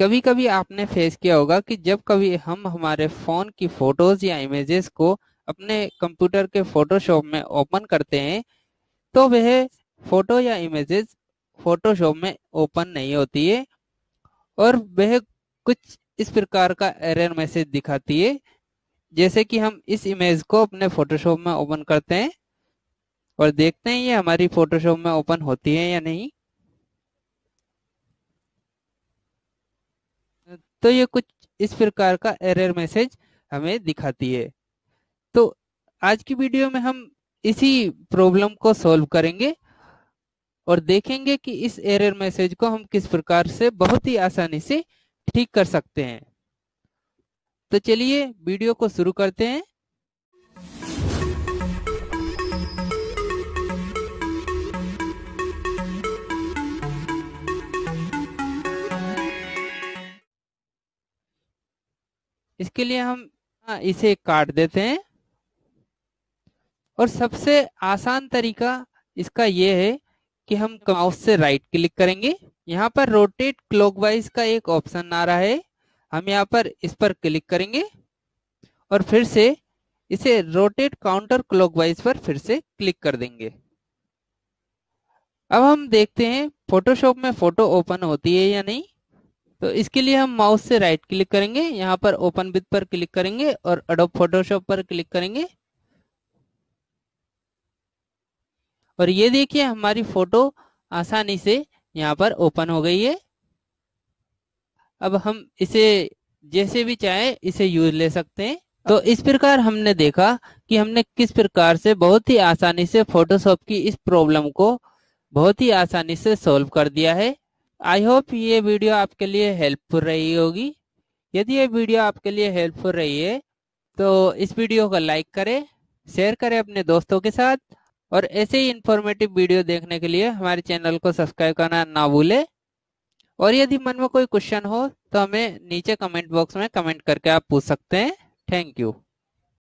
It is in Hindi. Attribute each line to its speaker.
Speaker 1: कभी कभी आपने फेस किया होगा कि जब कभी हम हमारे फ़ोन की फ़ोटोज़ या इमेजेस को अपने कंप्यूटर के फ़ोटोशॉप में ओपन करते हैं तो वह फ़ोटो या इमेजेस फ़ोटोशॉप में ओपन नहीं होती है और वह कुछ इस प्रकार का एरर मैसेज दिखाती है जैसे कि हम इस इमेज को अपने फोटोशॉप में ओपन करते हैं और देखते हैं ये हमारी फोटोशॉप में ओपन होती है या नहीं तो ये कुछ इस प्रकार का एरर मैसेज हमें दिखाती है तो आज की वीडियो में हम इसी प्रॉब्लम को सॉल्व करेंगे और देखेंगे कि इस एरर मैसेज को हम किस प्रकार से बहुत ही आसानी से ठीक कर सकते हैं तो चलिए वीडियो को शुरू करते हैं इसके लिए हम हाँ, इसे काट देते हैं और सबसे आसान तरीका इसका यह है कि हम माउस से राइट क्लिक करेंगे यहाँ पर रोटेट क्लॉकवाइज का एक ऑप्शन आ रहा है हम यहाँ पर इस पर क्लिक करेंगे और फिर से इसे रोटेट काउंटर क्लॉकवाइज पर फिर से क्लिक कर देंगे अब हम देखते हैं फोटोशॉप में फोटो ओपन होती है या नहीं तो इसके लिए हम माउस से राइट क्लिक करेंगे यहाँ पर ओपन विथ पर क्लिक करेंगे और अडोप फोटोशॉप पर क्लिक करेंगे और ये देखिए हमारी फोटो आसानी से यहाँ पर ओपन हो गई है अब हम इसे जैसे भी चाहे इसे यूज ले सकते हैं तो इस प्रकार हमने देखा कि हमने किस प्रकार से बहुत ही आसानी से फोटोशॉप की इस प्रॉब्लम को बहुत ही आसानी से सॉल्व कर दिया है आई होप ये वीडियो आपके लिए हेल्पफुल रही होगी यदि ये वीडियो आपके लिए हेल्पफुल रही है तो इस वीडियो को लाइक करें शेयर करें अपने दोस्तों के साथ और ऐसे ही इन्फॉर्मेटिव वीडियो देखने के लिए हमारे चैनल को सब्सक्राइब करना ना भूलें और यदि मन में कोई क्वेश्चन हो तो हमें नीचे कमेंट बॉक्स में कमेंट करके आप पूछ सकते हैं थैंक यू